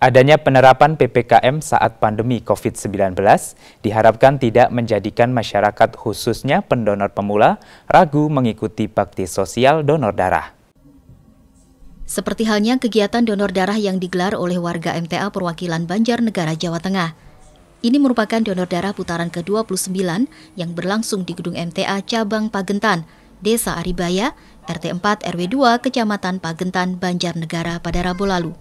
Adanya penerapan PPKM saat pandemi COVID-19 diharapkan tidak menjadikan masyarakat khususnya pendonor pemula ragu mengikuti bakti sosial donor darah. Seperti halnya kegiatan donor darah yang digelar oleh warga MTA perwakilan Banjarnegara, Jawa Tengah. Ini merupakan donor darah putaran ke-29 yang berlangsung di gedung MTA Cabang Pagentan, Desa Aribaya, RT 4 RW 2, Kecamatan Pagentan, Banjarnegara pada Rabu lalu.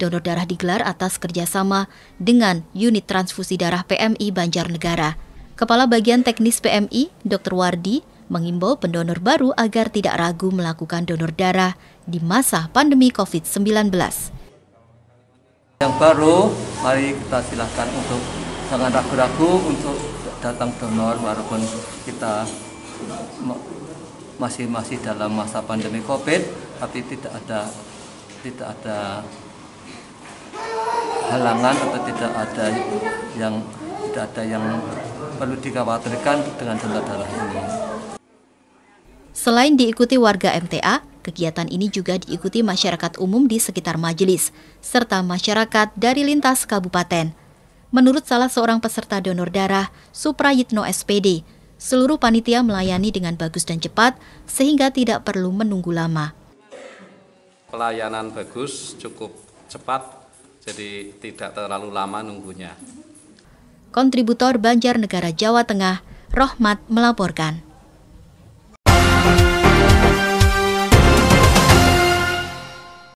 Donor darah digelar atas kerjasama dengan unit transfusi darah PMI Banjarnegara. Kepala Bagian Teknis PMI, Dr. Wardi, mengimbau pendonor baru agar tidak ragu melakukan donor darah di masa pandemi COVID-19. Yang baru, mari kita silahkan untuk jangan ragu-ragu untuk datang donor walaupun kita masih masih dalam masa pandemi Covid tapi tidak ada tidak ada halangan atau tidak ada yang tidak ada yang perlu dikhawatirkan dengan donor darah ini. Selain diikuti warga MTA, kegiatan ini juga diikuti masyarakat umum di sekitar majelis, serta masyarakat dari lintas kabupaten. Menurut salah seorang peserta donor darah, Suprayitno SPD, seluruh panitia melayani dengan bagus dan cepat, sehingga tidak perlu menunggu lama. Pelayanan bagus, cukup cepat, jadi tidak terlalu lama nunggunya. Kontributor Banjarnegara Jawa Tengah, Rohmat melaporkan.